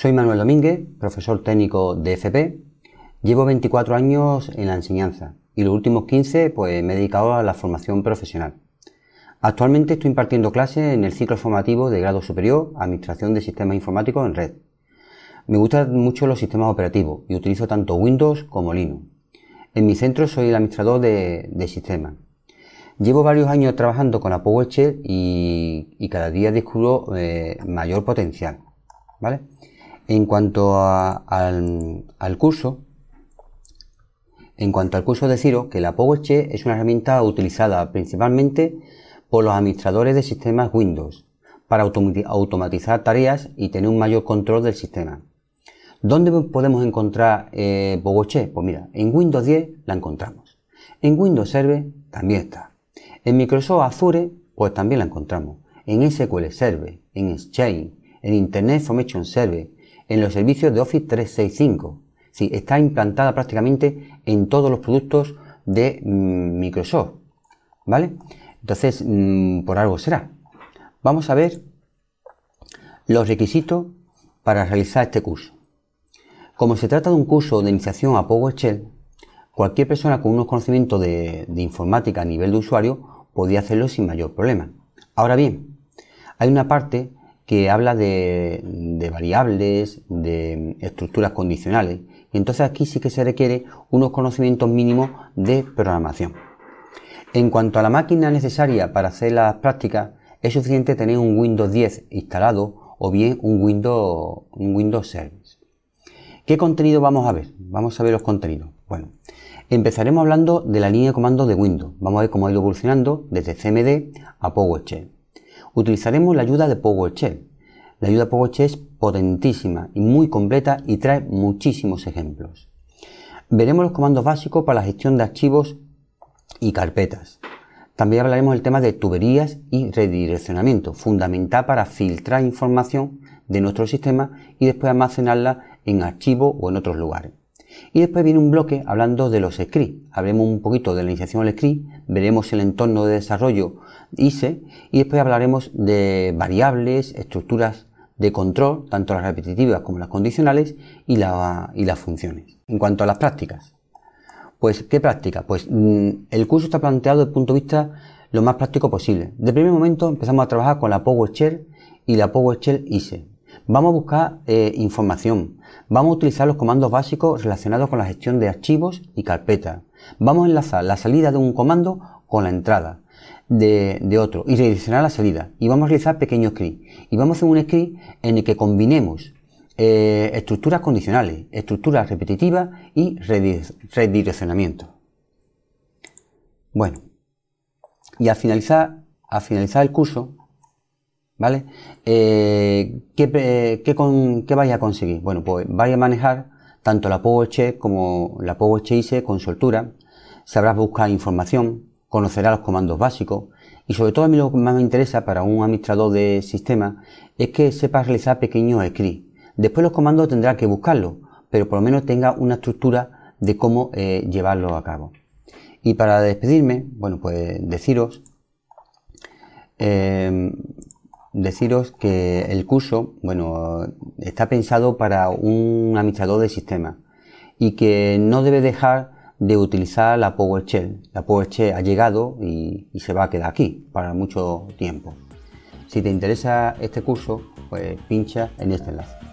Soy Manuel Domínguez, profesor técnico de FP. Llevo 24 años en la enseñanza y los últimos 15 pues, me he dedicado a la formación profesional. Actualmente estoy impartiendo clases en el ciclo formativo de grado superior, Administración de Sistemas Informáticos en Red. Me gustan mucho los sistemas operativos y utilizo tanto Windows como Linux. En mi centro soy el administrador de, sistemas. Llevo varios años trabajando con la PowerShell y, cada día descubro eh, mayor potencial. ¿Vale? En cuanto al, curso, en cuanto al curso deciros que la PowerShell es una herramienta utilizada principalmente por los administradores de sistemas Windows para automatizar tareas y tener un mayor control del sistema. ¿Dónde podemos encontrar eh, PowerShell? Pues mira, en Windows 10 la encontramos. En Windows Server también está. En Microsoft Azure pues también la encontramos. En SQL Server, en Exchange, en Internet Information Server, en los servicios de Office 365. Sí, está implantada prácticamente en todos los productos de mm, Microsoft. ¿Vale? Entonces, mm, por algo será. Vamos a ver los requisitos para realizar este curso. Como se trata de un curso de iniciación a PowerShell, cualquier persona con unos conocimientos de, de informática a nivel de usuario podía hacerlo sin mayor problema. Ahora bien, hay una parte que habla de, variables, de estructuras condicionales. entonces aquí sí que se requiere unos conocimientos mínimos de programación. En cuanto a la máquina necesaria para hacer las prácticas, es suficiente tener un Windows 10 instalado o bien un Windows, un Windows Service. ¿Qué contenido vamos a ver? Vamos a ver los contenidos. Bueno, empezaremos hablando de la línea de comando de Windows. Vamos a ver cómo ha ido evolucionando desde CMD a PowerShell utilizaremos la ayuda de PowerShell. La ayuda de PowerShell es potentísima y muy completa y trae muchísimos ejemplos. Veremos los comandos básicos para la gestión de archivos y carpetas. También hablaremos del tema de tuberías y redireccionamiento, fundamental para filtrar información de nuestro sistema y después almacenarla en archivos o en otros lugares. Y después viene un bloque hablando de los scripts. Hablemos un poquito de la iniciación al script, veremos el entorno de desarrollo ISE y después hablaremos de variables, estructuras de control, tanto las repetitivas como las condicionales y, las funciones. En cuanto a las prácticas, pues ¿qué práctica? Pues mm, el curso está planteado desde el punto de vista lo más práctico posible. De primer momento empezamos a trabajar con la PowerShell y la PowerShell ISE. Vamos a buscar eh, información, Vamos a utilizar los comandos básicos relacionados con la gestión de archivos y carpetas. Vamos a enlazar la salida de un comando con la entrada de, otro y redireccionar la salida. Y vamos a realizar pequeños scripts. Y vamos a hacer un script en el que combinemos eh, estructuras condicionales, estructuras repetitivas y redireccionamiento. Bueno, y al finalizar el curso, ¿Vale? Eh, ¿qué, vais a conseguir? Bueno, pues vais a manejar tanto la PowerShell como la PowerShell con soltura. Sabrás buscar información, conocerá los comandos básicos y sobre todo a mí lo que más me interesa para un administrador de sistema es que sepa realizar pequeños scripts. Después los comandos tendrá que buscarlos, pero por lo menos tenga una estructura de cómo eh, llevarlos a cabo. Y para despedirme, bueno, pues deciros eh, deciros que el curso, bueno, está pensado para un administrador de sistema y que no debe dejar de utilizar la PowerShell. La PowerShell ha llegado y, y, se va a quedar aquí para mucho tiempo. Si te interesa este curso, pues pincha en este enlace.